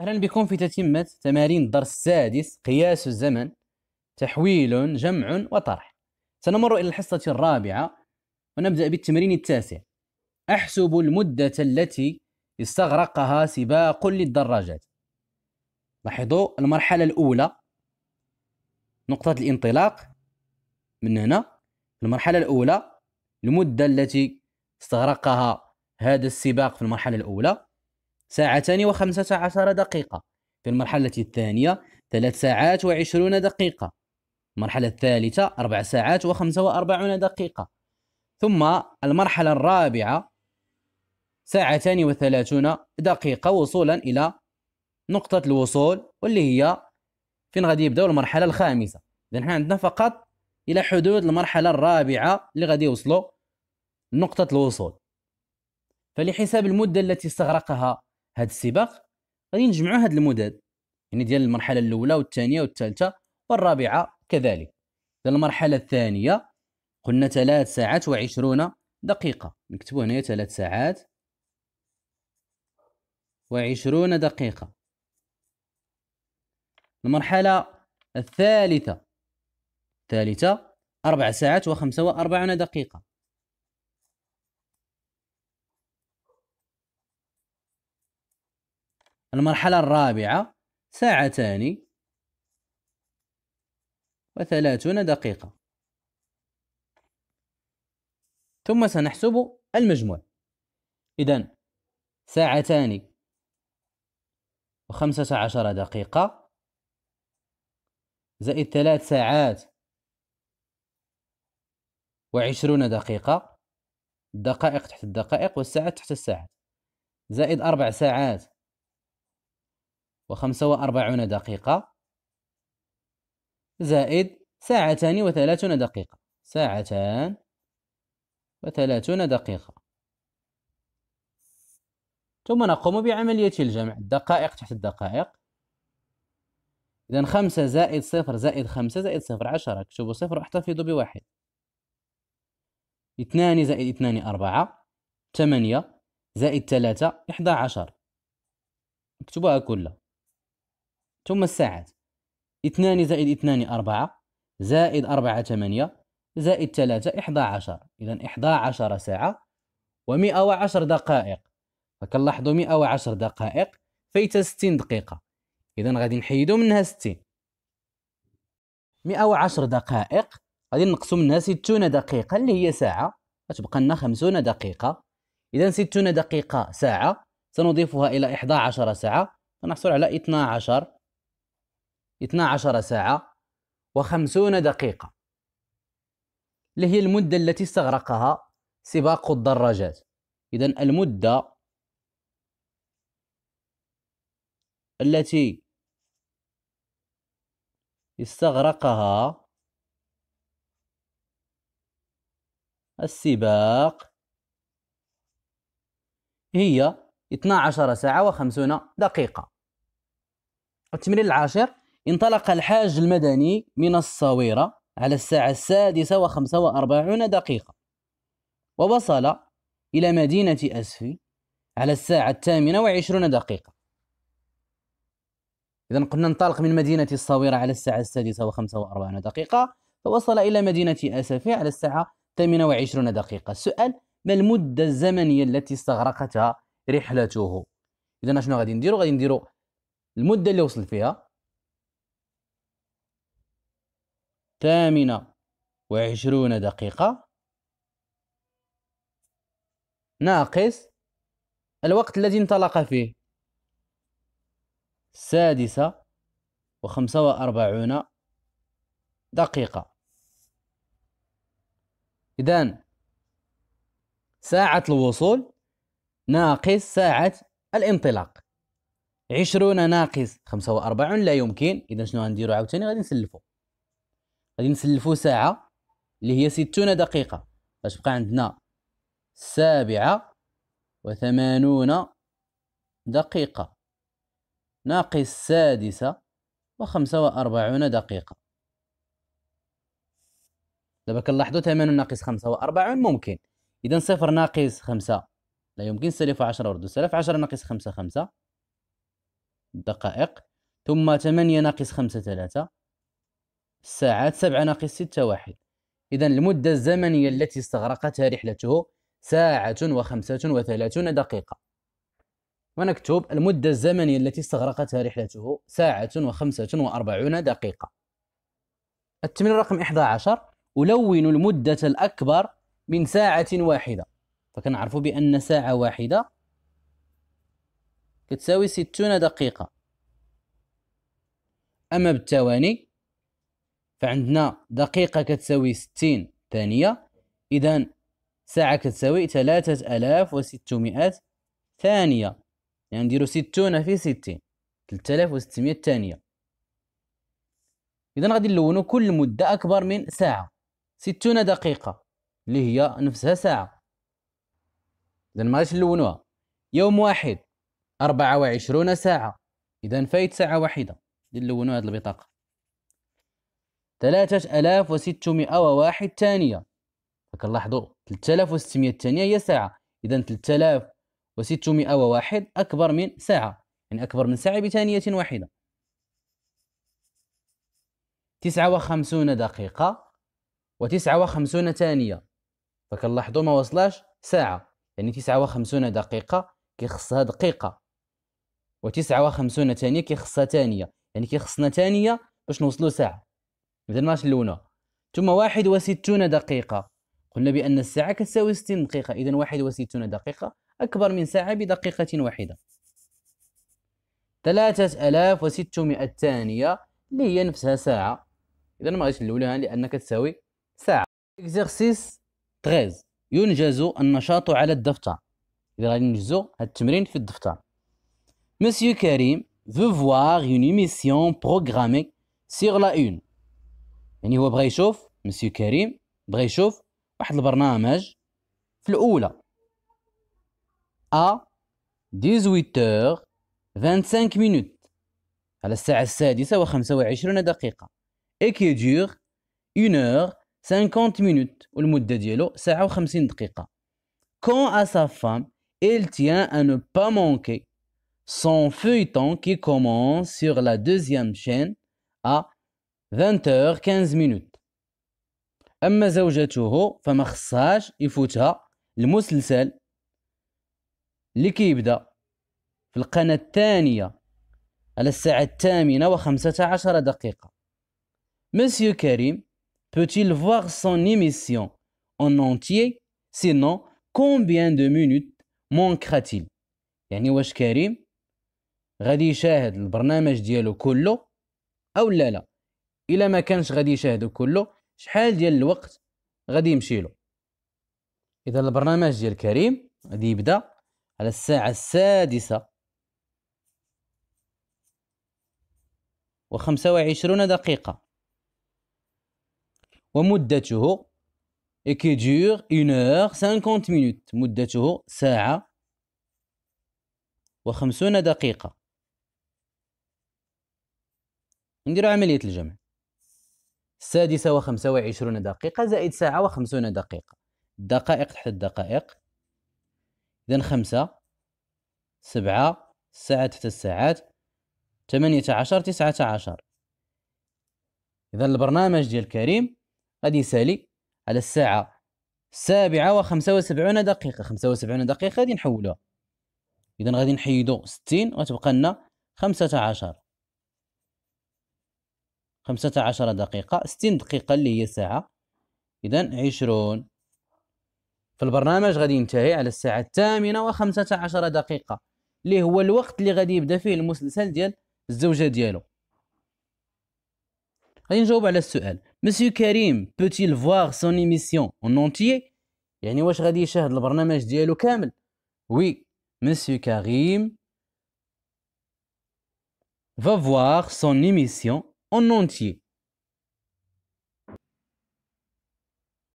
أهلا بكم في تتمة تمارين الدرس السادس قياس الزمن تحويل جمع وطرح سنمر إلى الحصة الرابعة ونبدأ بالتمرين التاسع أحسب المدة التي استغرقها سباق للدراجات لاحظوا المرحلة الأولى نقطة الانطلاق من هنا المرحلة الأولى المدة التي استغرقها هذا السباق في المرحلة الأولى ساعتان وخمسة عشر دقيقة في المرحلة الثانية ثلاث ساعات وعشرون دقيقة المرحلة الثالثة أربع ساعات وخمسة وأربعون دقيقة ثم المرحلة الرابعة ساعتان وثلاثون دقيقة وصولا إلى نقطة الوصول واللي هي فين غادي يبداو المرحلة الخامسة إذا حنا عندنا فقط إلى حدود المرحلة الرابعة اللي غادي يوصلوا لنقطة الوصول فلحساب المدة التي استغرقها هذا السباق غادي نجمعوا هذا المدد يعني ديال المرحله الاولى والثانيه والثالثه والرابعه كذلك ديال المرحله الثانيه قلنا 3 ساعات و20 دقيقه نكتبوا هنا 3 ساعات و20 دقيقه المرحله الثالثه الثالثه 4 ساعات و45 دقيقه المرحلة الرابعة ساعتان وثلاثون دقيقة ثم سنحسب المجموع إذا ساعتان وخمسة عشر دقيقة زائد ثلاث ساعات وعشرون دقيقة الدقائق تحت الدقائق والساعات تحت الساعات زائد أربع ساعات وخمسة وأربعون دقيقة زائد ساعتان وثلاثون دقيقة ساعتان وثلاثون دقيقة ثم نقوم بعملية الجمع الدقائق تحت الدقائق إذا خمسة زائد صفر زائد خمسة زائد صفر عشرة اكتبوا صفر واحتفظوا بواحد اثنان زائد اثنان أربعة ثمانية زائد ثلاثة إحدى عشر اكتبوها كلها ثم الساعات اثنان زائد اثنان أربعة زائد أربعة ثمانية زائد ثلاثة إحدى عشر إذا إحدى عشر ساعة ومئة وعشر دقائق فكنلاحظوا مئة وعشر دقائق فايتة ستين دقيقة إذا غادي نحيدو منها ستين مئة وعشر دقائق غادي نقسم منها ستون دقيقة اللي هي ساعة غتبقى لنا خمسون دقيقة إذا ستون دقيقة ساعة سنضيفها إلى إحدى عشر ساعة فنحصل على اثنا عشر 12 ساعة و و50 دقيقة اللي هي المدة التي استغرقها سباق الدراجات إذا المدة التي استغرقها السباق هي 12 ساعة و و50 دقيقة التمرين العاشر انطلق الحاج المدني من الصويرة على الساعة السادسة وخمسة وأربعون دقيقة ووصل إلى مدينة أسفي على الساعة الثامنة وعشرون دقيقة إذا قلنا انطلق من مدينة الصويرة على الساعة السادسة وخمسة وأربعون دقيقة فوصل إلى مدينة أسفي على الساعة الثامنة وعشرون دقيقة السؤال ما المدة الزمنية التي استغرقتها رحلته إذا شنو غادي نديرو غادي نديرو المدة اللي وصل فيها ثامنة وعشرون دقيقة ناقص الوقت الذي انطلق فيه السادسة وخمسة وأربعون دقيقة إذن ساعة الوصول ناقص ساعة الانطلاق عشرون ناقص خمسة وأربعون لا يمكن إذا شنو غنديرو عاوتاني غادي نسلفو غادي نسلفو ساعه اللي هي ستون دقيقه باش بقى عندنا سابعة وثمانون دقيقة ناقص سادسة وخمسة وأربعون دقيقة دابا كنلاحظو ثمانون ناقص خمسة وأربعون ممكن إذا صفر ناقص خمسة لا يمكن سلف عشرة وردو سلف عشرة ناقص خمسة خمسة دقائق ثم ثمانية ناقص خمسة ثلاثة الساعات سبعة ناقص ستة واحد إذا المدة الزمنية التي استغرقتها رحلته ساعة وخمسة وثلاثون دقيقة ونكتب المدة الزمنية التي استغرقتها رحلته ساعة وخمسة وأربعون دقيقة التمرين رقم 11 ألون المدة الأكبر من ساعة واحدة فكنعرفوا بأن ساعة واحدة كتساوي ستون دقيقة أما بالتواني فعندنا دقيقة كتساوي ستين ثانية إذا ساعة كتساوي ثلاثة آلاف وستمائة ثانية يعني نديرو ستون في ستين ثلاثة آلاف وستمائة ثانية إذا غادي نلونو كل مدة أكبر من ساعة ستون دقيقة اللي هي نفسها ساعة إذا ما غاديش نلونوها يوم واحد أربعة وعشرون ساعة إذا فايت ساعة واحدة نلونو هاد البطاقة وواحد ثانية فكنلاحظوا 3600 ثانية هي ساعة إذا وواحد أكبر من ساعة يعني أكبر من ساعة بثانية واحدة 59 دقيقة و59 ثانية فكنلاحظوا ما وصلاش ساعة يعني 59 دقيقة كيخصها دقيقة و59 ثانية كيخصها ثانية يعني كيخصنا ثانية باش نوصلوا ساعة مثل ماش الاولى ثم 61 دقيقه قلنا بان الساعه كتساوي 60 دقيقه اذا 61 دقيقه اكبر من ساعه بدقيقه واحده 3600 ثانيه اللي هي نفسها ساعه اذا ما غاديش نلولها لان كتساوي ساعه اكزرسيس 13 ينجز النشاط على الدفتر اذا غادي ننجزو هاد التمرين في الدفتر مسيو كريم veut voir une émission programmée sur la une يعني هو بغى يشوف مسيو كريم بغى يشوف واحد البرنامج في الاولى ا 18 25 مينوت على الساعة السادسة وخمسة وعشرون دقيقة اي كي دور اون اور 50 مينوت والمدة ديالو ساعة وخمسين دقيقة كون ا سا فام il tient à ne pas manquer son feuilleton qui commence sur la deuxième chaîne à 20 15 مينوت اما زوجته فما خصهاش يفوتها المسلسل اللي كيبدا في القناه الثانيه على الساعه الثامنه وخمسة عشر دقيقه مسيو كريم peut-il voir son émission en entier sinon combien de minutes manquera-t-il يعني واش كريم غادي يشاهد البرنامج ديالو كله او لا لا الا ما كانش غادي يشاهدو كله شحال ديال الوقت غادي يمشي له اذا البرنامج ديال كريم غادي يبدا على الساعه السادسه و25 دقيقة ومدته كي دور 1 سانكونت مينوت مدته ساعة و50 دقيقة نديرو عملية الجمع السادسة وخمسة وعشرون دقيقة زائد ساعة وخمسون دقيقة دقائق تحت الدقائق إذا خمسة سبعة ساعة تحت الساعات ثمانية عشر تسعة عشر إذا البرنامج ديال كريم غادي يسالي على الساعة السابعة وخمسة وسبعون دقيقة خمسة وسبعون دقيقة غادي نحولوها إذا غادي نحيدو ستين وتبقى لنا خمسة عشر خمسة عشر دقيقة ستين دقيقة اللي هي ساعة إذا عشرون في البرنامج غادي ينتهي على الساعة الثامنة وخمسة عشر دقيقة اللي هو الوقت اللي غادي يبدا فيه المسلسل ديال الزوجة ديالو غادي نجاوب على السؤال مسيو كريم بوتيل فواغ سون ايميسيون اون اونتيي يعني واش غادي يشاهد البرنامج ديالو كامل وي مسيو كريم va voir son émission en entier.